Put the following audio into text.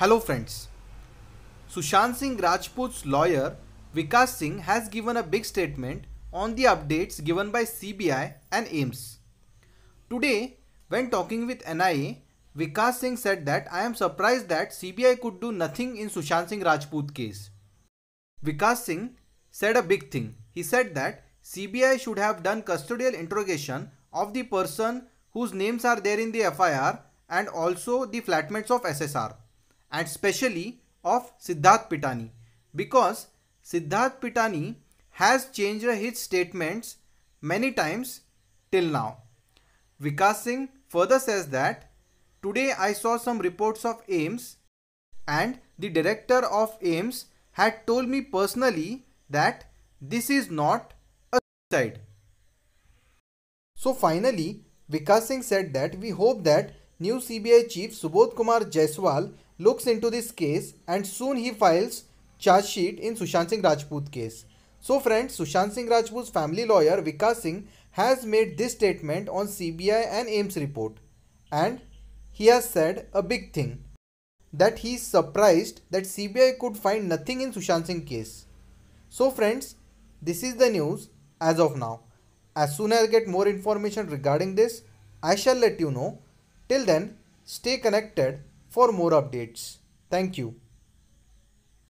Hello friends. Sushant Singh Rajput's lawyer Vikas Singh has given a big statement on the updates given by CBI and AIMS. Today, when talking with NIA, Vikas Singh said that I am surprised that CBI could do nothing in Sushant Singh Rajput case. Vikas Singh said a big thing. He said that CBI should have done custodial interrogation of the person whose names are there in the FIR and also the flatmates of SSR and specially of Siddharth Pitani because Siddharth Pitani has changed his statements many times till now. Vikas Singh further says that today I saw some reports of AIMS and the director of AIMS had told me personally that this is not a suicide. So finally, Vikas Singh said that we hope that new CBI chief Subodh Kumar Jaiswal looks into this case and soon he files charge sheet in Sushant Singh Rajput case. So friends, Sushant Singh Rajput's family lawyer Vikas Singh has made this statement on CBI and AIMS report and he has said a big thing that he is surprised that CBI could find nothing in Sushant Singh case. So friends, this is the news as of now. As soon as I get more information regarding this, I shall let you know. Till then, stay connected for more updates. Thank you.